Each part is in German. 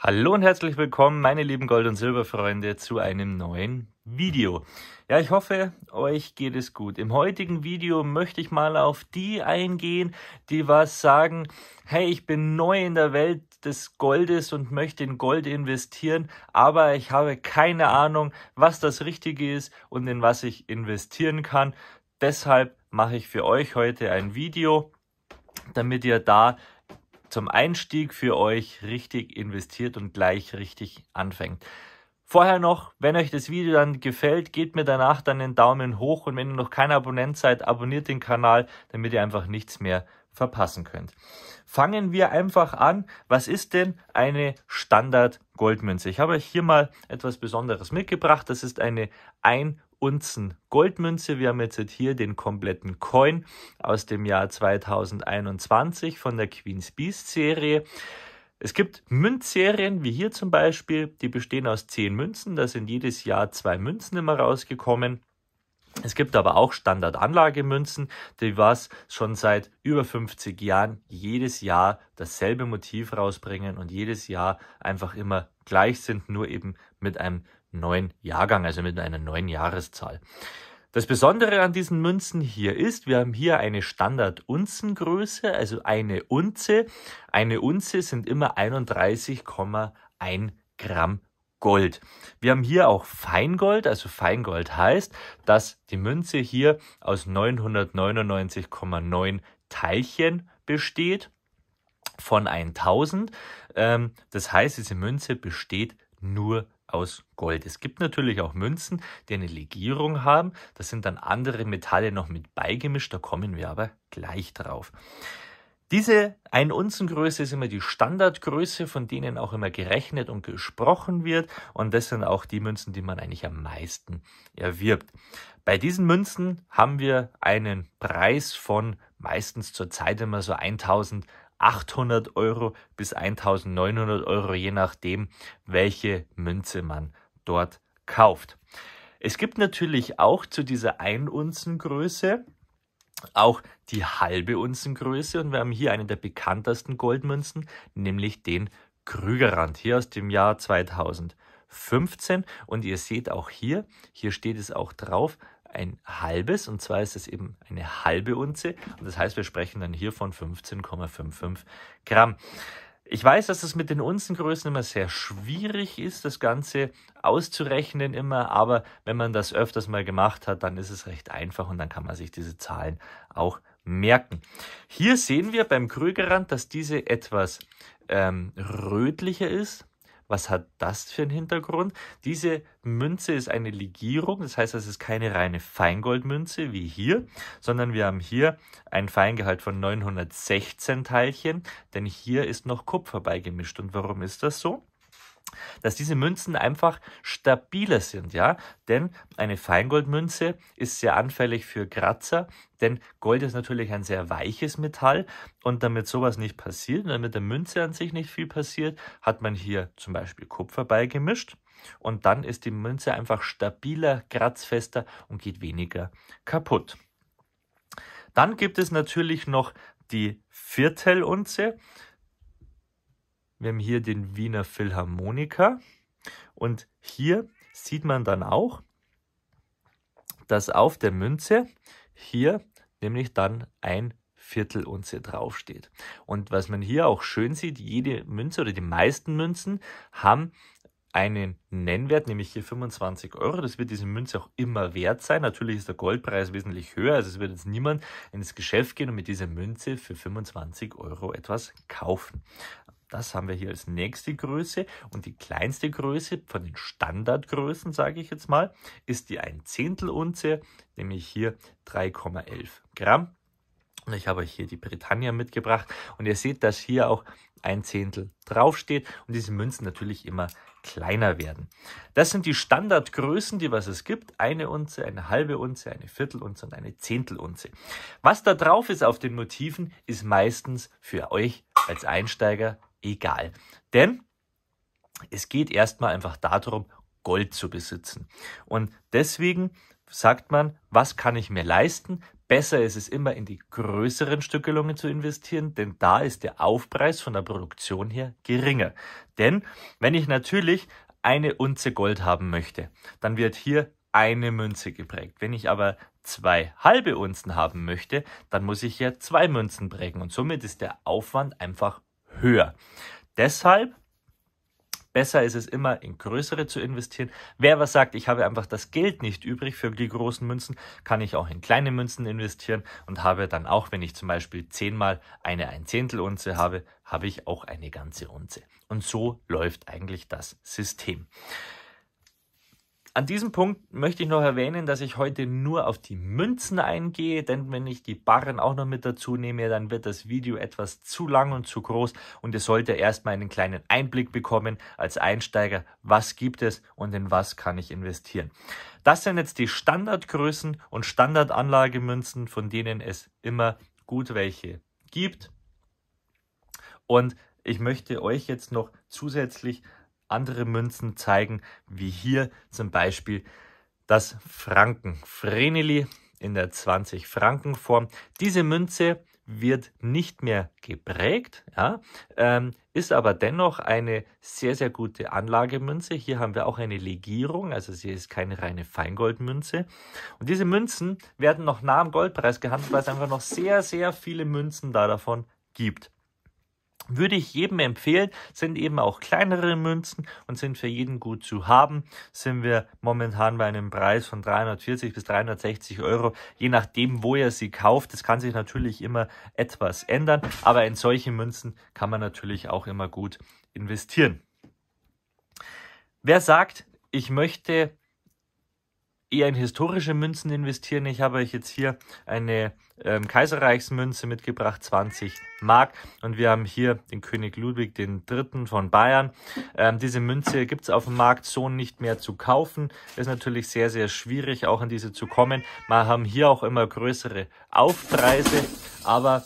Hallo und herzlich willkommen, meine lieben Gold- und Silberfreunde, zu einem neuen Video. Ja, ich hoffe, euch geht es gut. Im heutigen Video möchte ich mal auf die eingehen, die was sagen, hey, ich bin neu in der Welt des Goldes und möchte in Gold investieren, aber ich habe keine Ahnung, was das Richtige ist und in was ich investieren kann. Deshalb mache ich für euch heute ein Video, damit ihr da zum Einstieg für euch richtig investiert und gleich richtig anfängt. Vorher noch, wenn euch das Video dann gefällt, gebt mir danach dann den Daumen hoch und wenn ihr noch kein Abonnent seid, abonniert den Kanal, damit ihr einfach nichts mehr verpassen könnt. Fangen wir einfach an. Was ist denn eine Standard Goldmünze? Ich habe euch hier mal etwas Besonderes mitgebracht. Das ist eine 1 Unzen Goldmünze. Wir haben jetzt hier den kompletten Coin aus dem Jahr 2021 von der Queen's Beast Serie. Es gibt Münzserien, wie hier zum Beispiel, die bestehen aus zehn Münzen. Da sind jedes Jahr zwei Münzen immer rausgekommen. Es gibt aber auch Standardanlagemünzen, die was schon seit über 50 Jahren jedes Jahr dasselbe Motiv rausbringen und jedes Jahr einfach immer gleich sind, nur eben mit einem neuen Jahrgang, also mit einer neuen Jahreszahl. Das Besondere an diesen Münzen hier ist, wir haben hier eine Standard-Unzengröße, also eine Unze. Eine Unze sind immer 31,1 Gramm Gold. Wir haben hier auch Feingold, also Feingold heißt, dass die Münze hier aus 999,9 Teilchen besteht von 1000. Ähm, das heißt, diese Münze besteht nur aus Gold. Es gibt natürlich auch Münzen, die eine Legierung haben. Das sind dann andere Metalle noch mit beigemischt. Da kommen wir aber gleich drauf. Diese 1 Unzengröße ist immer die Standardgröße, von denen auch immer gerechnet und gesprochen wird. Und das sind auch die Münzen, die man eigentlich am meisten erwirbt. Bei diesen Münzen haben wir einen Preis von meistens zur Zeit immer so 1000 800 Euro bis 1900 Euro, je nachdem, welche Münze man dort kauft. Es gibt natürlich auch zu dieser 1 Unzen Größe auch die halbe Unzen Größe und wir haben hier eine der bekanntesten Goldmünzen, nämlich den Krügerrand, hier aus dem Jahr 2015 und ihr seht auch hier, hier steht es auch drauf, ein halbes, und zwar ist es eben eine halbe Unze. Und das heißt, wir sprechen dann hier von 15,55 Gramm. Ich weiß, dass es mit den Unzengrößen immer sehr schwierig ist, das Ganze auszurechnen immer, aber wenn man das öfters mal gemacht hat, dann ist es recht einfach und dann kann man sich diese Zahlen auch merken. Hier sehen wir beim Krügerrand, dass diese etwas ähm, rötlicher ist. Was hat das für einen Hintergrund? Diese Münze ist eine Legierung, das heißt, das ist keine reine Feingoldmünze wie hier, sondern wir haben hier einen Feingehalt von 916 Teilchen, denn hier ist noch Kupfer beigemischt. Und warum ist das so? dass diese Münzen einfach stabiler sind, ja? Denn eine Feingoldmünze ist sehr anfällig für Kratzer, denn Gold ist natürlich ein sehr weiches Metall und damit sowas nicht passiert, damit der Münze an sich nicht viel passiert, hat man hier zum Beispiel Kupfer beigemischt und dann ist die Münze einfach stabiler, kratzfester und geht weniger kaputt. Dann gibt es natürlich noch die Viertelunze. Wir haben hier den Wiener Philharmoniker. Und hier sieht man dann auch, dass auf der Münze hier nämlich dann ein Viertelunze draufsteht. Und was man hier auch schön sieht, jede Münze oder die meisten Münzen haben einen Nennwert, nämlich hier 25 Euro. Das wird diese Münze auch immer wert sein. Natürlich ist der Goldpreis wesentlich höher, also es wird jetzt niemand ins Geschäft gehen und mit dieser Münze für 25 Euro etwas kaufen. Das haben wir hier als nächste Größe und die kleinste Größe von den Standardgrößen, sage ich jetzt mal, ist die 1 Zehntel Unze, nämlich hier 3,11 Gramm. Und ich habe euch hier die Britannia mitgebracht und ihr seht, dass hier auch ein Zehntel draufsteht und diese Münzen natürlich immer kleiner werden. Das sind die Standardgrößen, die was es gibt. Eine Unze, eine halbe Unze, eine Viertelunze und eine Zehntelunze. Was da drauf ist auf den Motiven, ist meistens für euch als Einsteiger egal. Denn es geht erstmal einfach darum, Gold zu besitzen. Und deswegen sagt man, was kann ich mir leisten? Besser ist es immer in die größeren Stückelungen zu investieren, denn da ist der Aufpreis von der Produktion her geringer. Denn wenn ich natürlich eine Unze Gold haben möchte, dann wird hier eine Münze geprägt. Wenn ich aber zwei halbe Unzen haben möchte, dann muss ich ja zwei Münzen prägen und somit ist der Aufwand einfach höher. Deshalb Besser ist es immer, in größere zu investieren. Wer was sagt, ich habe einfach das Geld nicht übrig für die großen Münzen, kann ich auch in kleine Münzen investieren und habe dann auch, wenn ich zum Beispiel zehnmal eine Einzehntelunze habe, habe ich auch eine ganze Unze. Und so läuft eigentlich das System. An diesem Punkt möchte ich noch erwähnen, dass ich heute nur auf die Münzen eingehe, denn wenn ich die Barren auch noch mit dazu nehme, dann wird das Video etwas zu lang und zu groß und ihr solltet erstmal einen kleinen Einblick bekommen als Einsteiger, was gibt es und in was kann ich investieren. Das sind jetzt die Standardgrößen und Standardanlagemünzen, von denen es immer gut welche gibt. Und ich möchte euch jetzt noch zusätzlich andere Münzen zeigen, wie hier zum Beispiel das Franken Vreneli in der 20 Franken Form. Diese Münze wird nicht mehr geprägt, ja, ähm, ist aber dennoch eine sehr, sehr gute Anlagemünze. Hier haben wir auch eine Legierung, also sie ist keine reine Feingoldmünze. Und diese Münzen werden noch nah am Goldpreis gehandelt, weil es einfach noch sehr, sehr viele Münzen da davon gibt würde ich jedem empfehlen, sind eben auch kleinere Münzen und sind für jeden gut zu haben. Sind wir momentan bei einem Preis von 340 bis 360 Euro, je nachdem, wo ihr sie kauft. Das kann sich natürlich immer etwas ändern, aber in solche Münzen kann man natürlich auch immer gut investieren. Wer sagt, ich möchte eher in historische Münzen investieren, ich habe euch jetzt hier eine ähm, Kaiserreichsmünze mitgebracht, 20 Mark. Und wir haben hier den König Ludwig III. von Bayern. Ähm, diese Münze gibt es auf dem Markt so nicht mehr zu kaufen. Ist natürlich sehr, sehr schwierig, auch an diese zu kommen. Wir haben hier auch immer größere Aufpreise, aber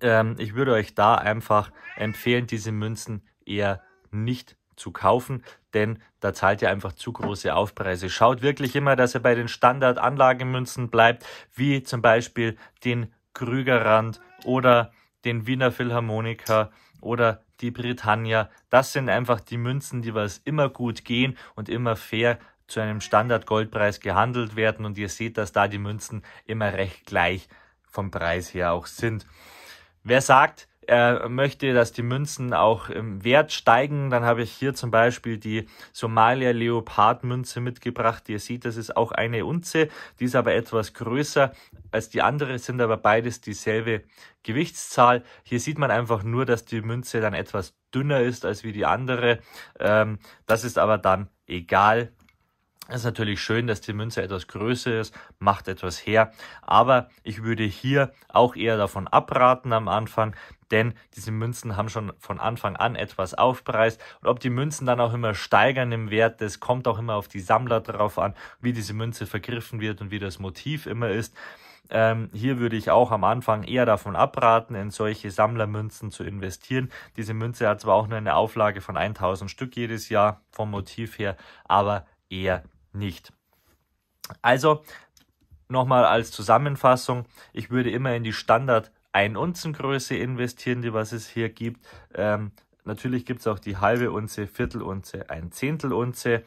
ähm, ich würde euch da einfach empfehlen, diese Münzen eher nicht zu kaufen, denn da zahlt ihr einfach zu große Aufpreise. Schaut wirklich immer, dass ihr bei den Standard-Anlagemünzen bleibt, wie zum Beispiel den Krügerrand oder den Wiener Philharmoniker oder die Britannia. Das sind einfach die Münzen, die was immer gut gehen und immer fair zu einem Standard-Goldpreis gehandelt werden. Und ihr seht, dass da die Münzen immer recht gleich vom Preis her auch sind. Wer sagt, er möchte, dass die Münzen auch im Wert steigen. Dann habe ich hier zum Beispiel die Somalia Leopard Münze mitgebracht. Ihr seht, das ist auch eine Unze. Die ist aber etwas größer als die andere, sind aber beides dieselbe Gewichtszahl. Hier sieht man einfach nur, dass die Münze dann etwas dünner ist als wie die andere. Ähm, das ist aber dann egal. Es ist natürlich schön, dass die Münze etwas größer ist, macht etwas her, aber ich würde hier auch eher davon abraten am Anfang, denn diese Münzen haben schon von Anfang an etwas aufpreist. und ob die Münzen dann auch immer steigern im Wert, das kommt auch immer auf die Sammler darauf an, wie diese Münze vergriffen wird und wie das Motiv immer ist. Ähm, hier würde ich auch am Anfang eher davon abraten, in solche Sammlermünzen zu investieren. Diese Münze hat zwar auch nur eine Auflage von 1000 Stück jedes Jahr vom Motiv her, aber eher nicht. Also nochmal als Zusammenfassung, ich würde immer in die Standard 1 Unzen Größe investieren, die was es hier gibt. Ähm, natürlich gibt es auch die halbe Unze, Viertelunze, ein Zehntelunze.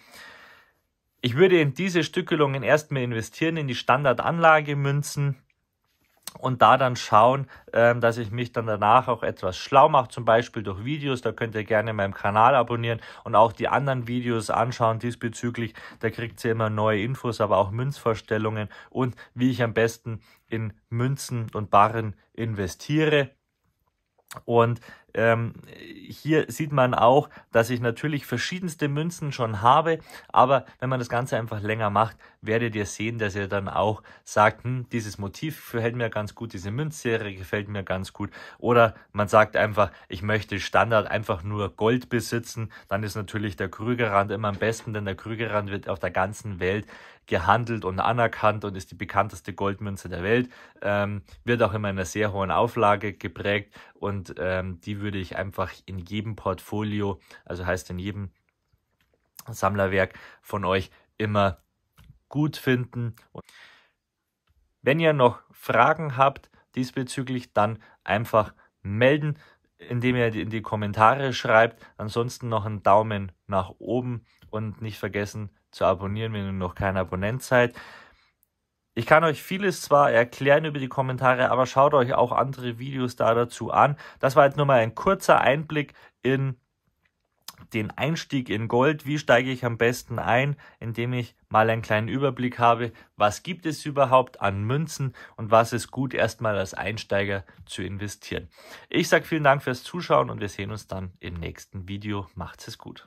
Ich würde in diese Stückelungen erstmal investieren, in die Standardanlage Münzen und da dann schauen, ähm, dass ich mich dann danach auch etwas schlau mache, zum Beispiel durch Videos. Da könnt ihr gerne meinem Kanal abonnieren und auch die anderen Videos anschauen diesbezüglich. Da kriegt ihr immer neue Infos, aber auch Münzvorstellungen und wie ich am besten in Münzen und Barren investiere. Und ähm, hier sieht man auch, dass ich natürlich verschiedenste Münzen schon habe, aber wenn man das Ganze einfach länger macht, werdet ihr sehen, dass ihr dann auch sagt, hm, dieses Motiv gefällt mir ganz gut, diese Münzserie gefällt mir ganz gut oder man sagt einfach, ich möchte Standard einfach nur Gold besitzen, dann ist natürlich der Krügerrand immer am besten, denn der Krügerrand wird auf der ganzen Welt gehandelt und anerkannt und ist die bekannteste Goldmünze der Welt. Ähm, wird auch immer in einer sehr hohen Auflage geprägt und ähm, die würde ich einfach in in jedem Portfolio, also heißt in jedem Sammlerwerk von euch immer gut finden. Und wenn ihr noch Fragen habt diesbezüglich, dann einfach melden, indem ihr in die Kommentare schreibt. Ansonsten noch einen Daumen nach oben und nicht vergessen zu abonnieren, wenn ihr noch kein Abonnent seid. Ich kann euch vieles zwar erklären über die Kommentare, aber schaut euch auch andere Videos da dazu an. Das war jetzt nur mal ein kurzer Einblick in den Einstieg in Gold. Wie steige ich am besten ein, indem ich mal einen kleinen Überblick habe, was gibt es überhaupt an Münzen und was ist gut erstmal als Einsteiger zu investieren. Ich sage vielen Dank fürs Zuschauen und wir sehen uns dann im nächsten Video. Macht's es gut.